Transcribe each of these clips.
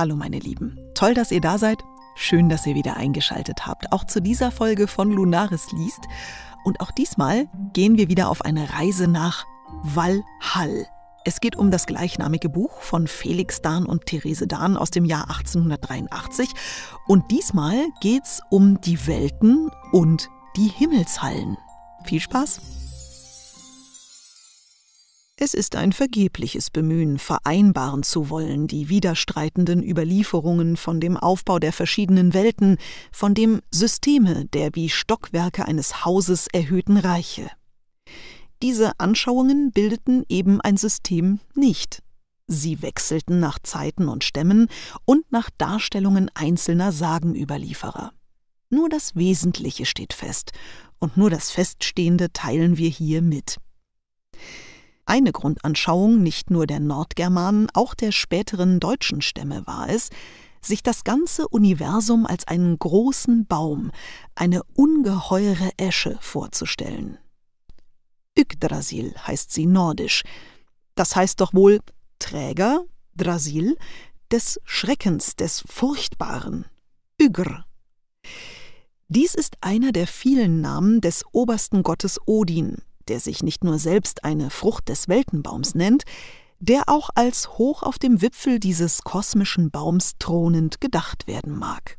Hallo meine Lieben, toll, dass ihr da seid. Schön, dass ihr wieder eingeschaltet habt, auch zu dieser Folge von Lunaris liest. Und auch diesmal gehen wir wieder auf eine Reise nach Walhall. Es geht um das gleichnamige Buch von Felix Dahn und Therese Dahn aus dem Jahr 1883. Und diesmal geht's um die Welten und die Himmelshallen. Viel Spaß! Es ist ein vergebliches Bemühen, vereinbaren zu wollen, die widerstreitenden Überlieferungen von dem Aufbau der verschiedenen Welten, von dem Systeme der wie Stockwerke eines Hauses erhöhten Reiche. Diese Anschauungen bildeten eben ein System nicht. Sie wechselten nach Zeiten und Stämmen und nach Darstellungen einzelner Sagenüberlieferer. Nur das Wesentliche steht fest, und nur das Feststehende teilen wir hier mit. Eine Grundanschauung nicht nur der Nordgermanen, auch der späteren deutschen Stämme war es, sich das ganze Universum als einen großen Baum, eine ungeheure Esche vorzustellen. Yggdrasil heißt sie nordisch. Das heißt doch wohl Träger, Drasil, des Schreckens, des Furchtbaren, Ygr. Dies ist einer der vielen Namen des obersten Gottes Odin, der sich nicht nur selbst eine Frucht des Weltenbaums nennt, der auch als hoch auf dem Wipfel dieses kosmischen Baums thronend gedacht werden mag.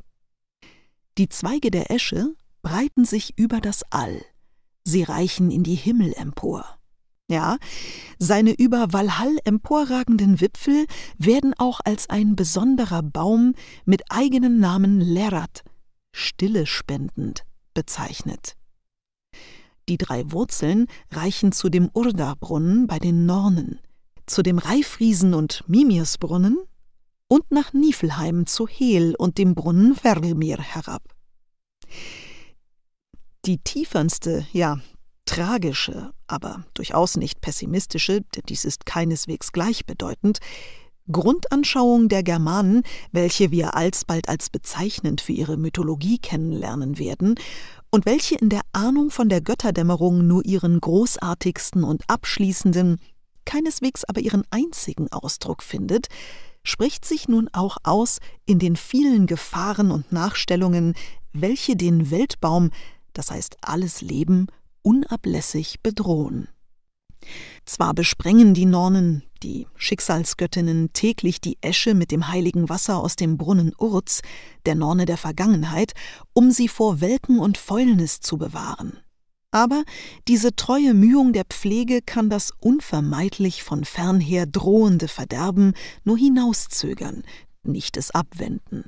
Die Zweige der Esche breiten sich über das All, sie reichen in die Himmel empor. Ja, seine über Walhall emporragenden Wipfel werden auch als ein besonderer Baum mit eigenem Namen Lerat, Stille spendend, bezeichnet. Die drei Wurzeln reichen zu dem Urda-Brunnen bei den Nornen, zu dem Reifriesen- und Mimirsbrunnen und nach Niefelheim zu Hehl und dem Brunnen Verlmir herab. Die tiefernste, ja, tragische, aber durchaus nicht pessimistische, denn dies ist keineswegs gleichbedeutend, Grundanschauung der Germanen, welche wir alsbald als bezeichnend für ihre Mythologie kennenlernen werden, und welche in der Ahnung von der Götterdämmerung nur ihren großartigsten und abschließenden, keineswegs aber ihren einzigen Ausdruck findet, spricht sich nun auch aus in den vielen Gefahren und Nachstellungen, welche den Weltbaum, das heißt alles Leben, unablässig bedrohen. Zwar besprengen die Nornen die Schicksalsgöttinnen täglich die Esche mit dem heiligen Wasser aus dem Brunnen Urz, der Norne der Vergangenheit, um sie vor Welken und Fäulnis zu bewahren. Aber diese treue Mühung der Pflege kann das unvermeidlich von fernher drohende Verderben nur hinauszögern, nicht es abwenden.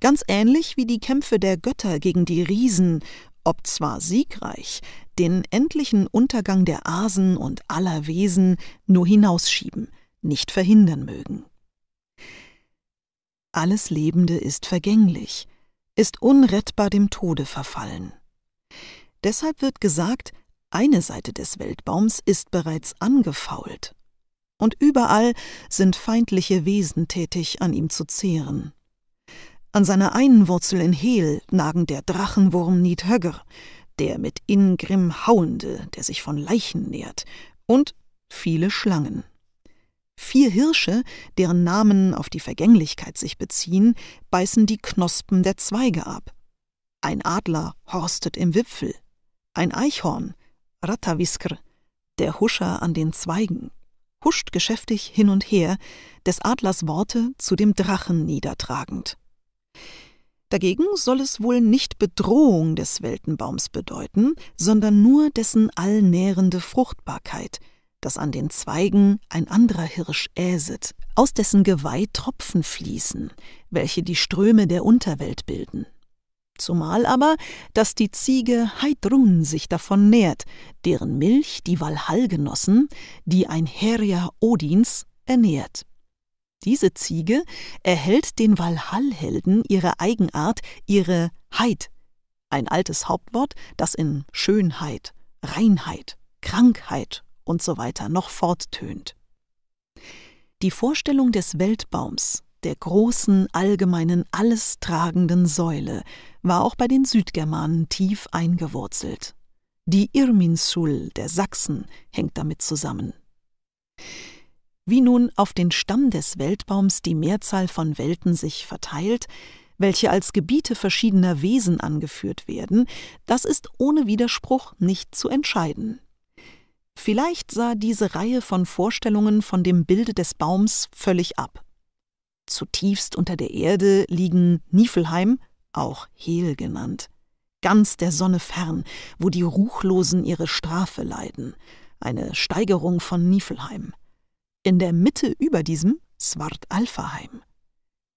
Ganz ähnlich wie die Kämpfe der Götter gegen die Riesen ob zwar siegreich, den endlichen Untergang der Asen und aller Wesen nur hinausschieben, nicht verhindern mögen. Alles Lebende ist vergänglich, ist unrettbar dem Tode verfallen. Deshalb wird gesagt, eine Seite des Weltbaums ist bereits angefault. Und überall sind feindliche Wesen tätig, an ihm zu zehren. An seiner einen Wurzel in Heel nagen der Drachenwurm Niet der mit Ingrim Hauende, der sich von Leichen nährt, und viele Schlangen. Vier Hirsche, deren Namen auf die Vergänglichkeit sich beziehen, beißen die Knospen der Zweige ab. Ein Adler horstet im Wipfel. Ein Eichhorn, Rattaviskr, der Huscher an den Zweigen, huscht geschäftig hin und her, des Adlers Worte zu dem Drachen niedertragend. Dagegen soll es wohl nicht Bedrohung des Weltenbaums bedeuten, sondern nur dessen allnährende Fruchtbarkeit, dass an den Zweigen ein anderer Hirsch äset, aus dessen Geweih Tropfen fließen, welche die Ströme der Unterwelt bilden. Zumal aber, dass die Ziege Heidrun sich davon nährt, deren Milch die Walhall genossen, die ein Herja Odins ernährt. Diese Ziege erhält den Walhallhelden ihre Eigenart, ihre Heid, ein altes Hauptwort, das in Schönheit, Reinheit, Krankheit und so weiter noch forttönt. Die Vorstellung des Weltbaums, der großen, allgemeinen, alles tragenden Säule, war auch bei den Südgermanen tief eingewurzelt. Die Irminsul der Sachsen hängt damit zusammen wie nun auf den Stamm des Weltbaums die Mehrzahl von Welten sich verteilt, welche als Gebiete verschiedener Wesen angeführt werden, das ist ohne Widerspruch nicht zu entscheiden. Vielleicht sah diese Reihe von Vorstellungen von dem Bilde des Baums völlig ab. Zutiefst unter der Erde liegen Niefelheim, auch Hehl genannt, ganz der Sonne fern, wo die Ruchlosen ihre Strafe leiden, eine Steigerung von Niefelheim in der Mitte über diesem Swart Alphaheim.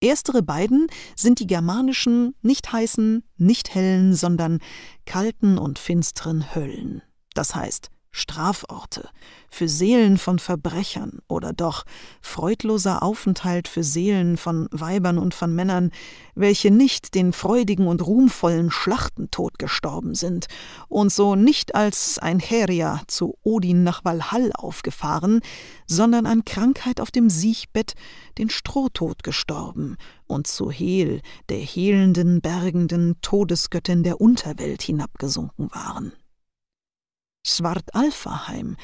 Erstere beiden sind die germanischen, nicht heißen, nicht hellen, sondern kalten und finsteren Höllen. Das heißt Straforte für Seelen von Verbrechern oder doch freudloser Aufenthalt für Seelen von Weibern und von Männern, welche nicht den freudigen und ruhmvollen Schlachtentod gestorben sind und so nicht als ein Heria zu Odin nach Valhall aufgefahren, sondern an Krankheit auf dem Siechbett den Strohtod gestorben und zu Hel, der hehlenden, bergenden Todesgöttin der Unterwelt hinabgesunken waren. Schwartalfaheim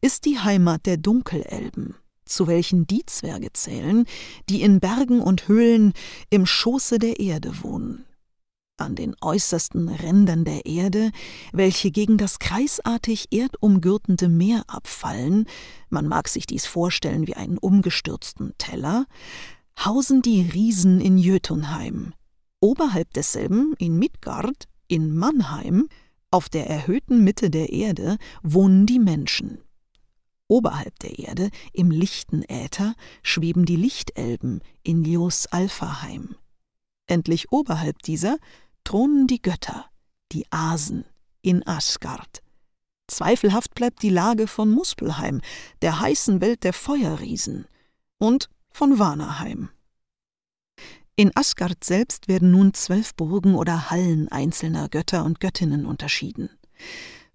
ist die Heimat der Dunkelelben, zu welchen die Zwerge zählen, die in Bergen und Höhlen im Schoße der Erde wohnen. An den äußersten Rändern der Erde, welche gegen das kreisartig erdumgürtende Meer abfallen, man mag sich dies vorstellen wie einen umgestürzten Teller, hausen die Riesen in Jötunheim, oberhalb desselben in Midgard, in Mannheim, auf der erhöhten Mitte der Erde wohnen die Menschen. Oberhalb der Erde, im lichten Äther, schweben die Lichtelben in Lios Alphaheim. Endlich oberhalb dieser thronen die Götter, die Asen, in Asgard. Zweifelhaft bleibt die Lage von Muspelheim, der heißen Welt der Feuerriesen, und von Vanaheim. In Asgard selbst werden nun zwölf Burgen oder Hallen einzelner Götter und Göttinnen unterschieden.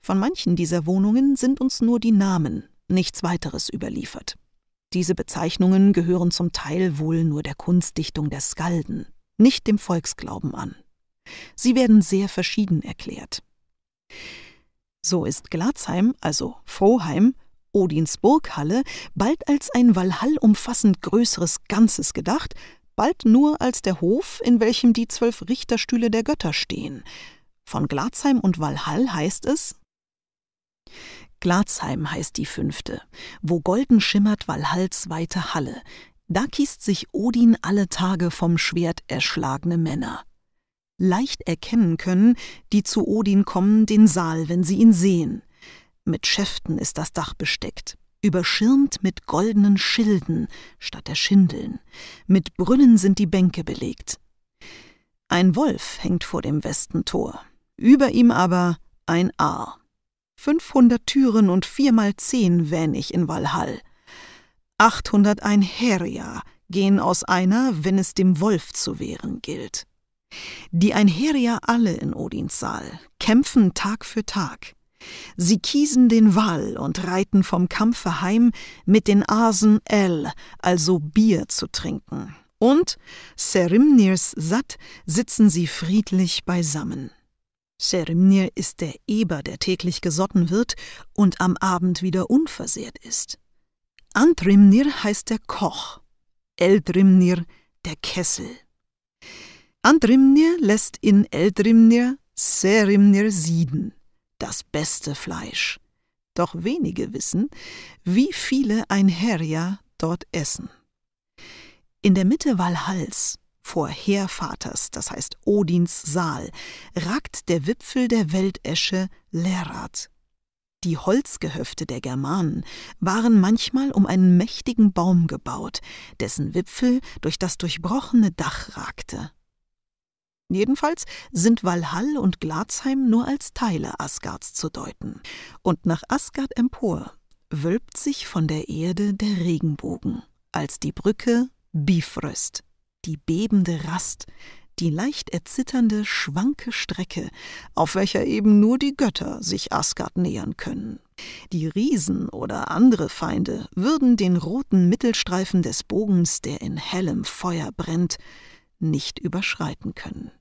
Von manchen dieser Wohnungen sind uns nur die Namen, nichts weiteres überliefert. Diese Bezeichnungen gehören zum Teil wohl nur der Kunstdichtung der Skalden, nicht dem Volksglauben an. Sie werden sehr verschieden erklärt. So ist Glatzheim, also Froheim, Odins Burghalle, bald als ein Walhall umfassend größeres Ganzes gedacht, bald nur als der Hof, in welchem die zwölf Richterstühle der Götter stehen. Von Glatzheim und Walhall heißt es Glatzheim heißt die fünfte, wo golden schimmert Walhalls weite Halle. Da kiest sich Odin alle Tage vom Schwert erschlagene Männer. Leicht erkennen können, die zu Odin kommen, den Saal, wenn sie ihn sehen. Mit Schäften ist das Dach besteckt, überschirmt mit goldenen Schilden statt der Schindeln. Mit Brünnen sind die Bänke belegt. Ein Wolf hängt vor dem Westentor, über ihm aber ein Aar. 500 Türen und viermal zehn wähn ich in Walhall. 801 Herier gehen aus einer, wenn es dem Wolf zu wehren gilt. Die Einherier alle in Odins Saal kämpfen Tag für Tag. Sie kiesen den Wall und reiten vom Kampfe heim mit den Asen El, also Bier zu trinken. Und, Serimnirs satt, sitzen sie friedlich beisammen. Serimnir ist der Eber, der täglich gesotten wird und am Abend wieder unversehrt ist. Antrimnir heißt der Koch, Eldrimnir der Kessel. Antrimnir lässt in Eldrimnir Serimnir sieden das beste Fleisch. Doch wenige wissen, wie viele ein Herja dort essen. In der Mitte Walhals, vor Heervaters, das heißt Odins Saal, ragt der Wipfel der Weltesche Lerat. Die Holzgehöfte der Germanen waren manchmal um einen mächtigen Baum gebaut, dessen Wipfel durch das durchbrochene Dach ragte. Jedenfalls sind Walhall und Glatzheim nur als Teile Asgards zu deuten. Und nach Asgard empor wölbt sich von der Erde der Regenbogen, als die Brücke Bifröst, die bebende Rast, die leicht erzitternde, schwanke Strecke, auf welcher eben nur die Götter sich Asgard nähern können. Die Riesen oder andere Feinde würden den roten Mittelstreifen des Bogens, der in hellem Feuer brennt, nicht überschreiten können.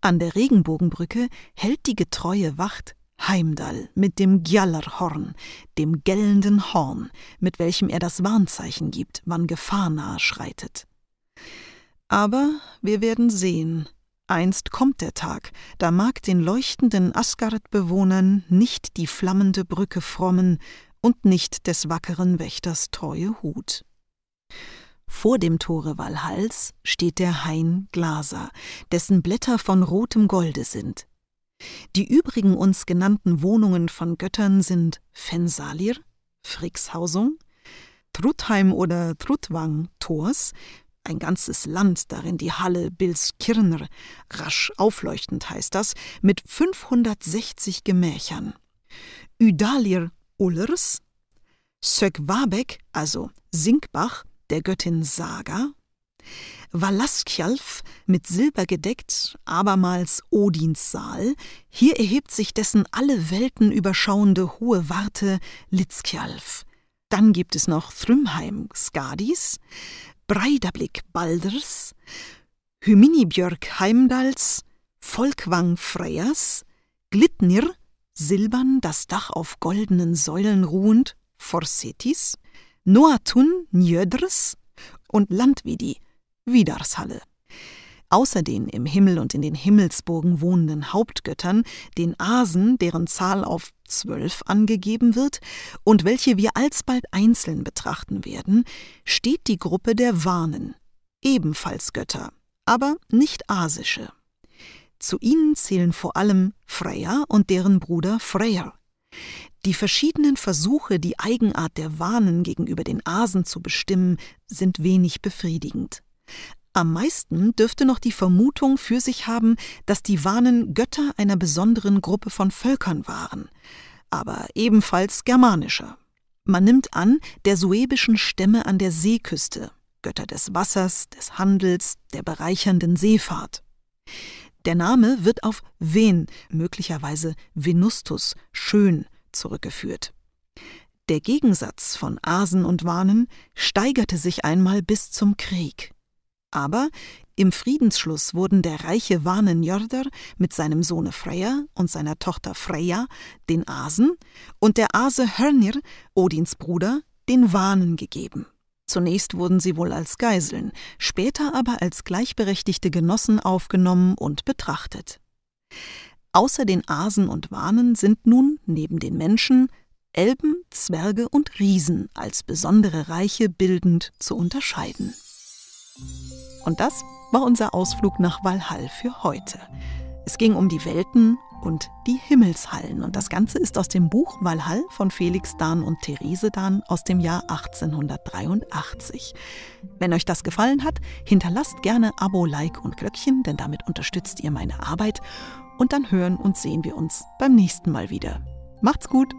An der Regenbogenbrücke hält die getreue Wacht Heimdall mit dem Gjallarhorn, dem gellenden Horn, mit welchem er das Warnzeichen gibt, wann Gefahr nahe schreitet. Aber wir werden sehen, einst kommt der Tag, da mag den leuchtenden Asgard-Bewohnern nicht die flammende Brücke frommen und nicht des wackeren Wächters treue Hut. Vor dem Tore Walhals steht der Hain Glaser, dessen Blätter von rotem Golde sind. Die übrigen uns genannten Wohnungen von Göttern sind Fensalir, Frickshausung, Trutheim oder Trutwang Tors, ein ganzes Land, darin die Halle Bilskirner, rasch aufleuchtend heißt das, mit 560 Gemächern. Udalir Ullers, Söckwabeck, also Sinkbach, der Göttin Saga, Valaskjalf mit Silber gedeckt, abermals Odins Saal, hier erhebt sich dessen alle Welten überschauende hohe Warte Litzkjalf. Dann gibt es noch Thrymheim Skadis, Breidablik Balders, Hyminibjörg Heimdals, Volkwang Freyers, Glitnir, silbern das Dach auf goldenen Säulen ruhend, Forsetis, Noatun, Njödrs und Landvidi, Vidarshalle. Außer den im Himmel und in den Himmelsburgen wohnenden Hauptgöttern, den Asen, deren Zahl auf zwölf angegeben wird und welche wir alsbald einzeln betrachten werden, steht die Gruppe der Warnen, ebenfalls Götter, aber nicht asische. Zu ihnen zählen vor allem Freya und deren Bruder Freyr, die verschiedenen Versuche, die Eigenart der Wanen gegenüber den Asen zu bestimmen, sind wenig befriedigend. Am meisten dürfte noch die Vermutung für sich haben, dass die Wanen Götter einer besonderen Gruppe von Völkern waren, aber ebenfalls germanischer. Man nimmt an, der suebischen Stämme an der Seeküste, Götter des Wassers, des Handels, der bereichernden Seefahrt. Der Name wird auf Ven, möglicherweise Venustus, schön, zurückgeführt. Der Gegensatz von Asen und Wanen steigerte sich einmal bis zum Krieg. Aber im Friedensschluss wurden der reiche Wanen mit seinem Sohne Freya und seiner Tochter Freya den Asen und der Ase Hörnir, Odins Bruder, den Wanen gegeben. Zunächst wurden sie wohl als Geiseln, später aber als gleichberechtigte Genossen aufgenommen und betrachtet. Außer den Asen und Wanen sind nun neben den Menschen Elben, Zwerge und Riesen als besondere Reiche bildend zu unterscheiden. Und das war unser Ausflug nach Walhall für heute. Es ging um die Welten und die Himmelshallen. Und das Ganze ist aus dem Buch Walhall von Felix Dahn und Therese Dahn aus dem Jahr 1883. Wenn euch das gefallen hat, hinterlasst gerne Abo, Like und Glöckchen, denn damit unterstützt ihr meine Arbeit. Und dann hören und sehen wir uns beim nächsten Mal wieder. Macht's gut!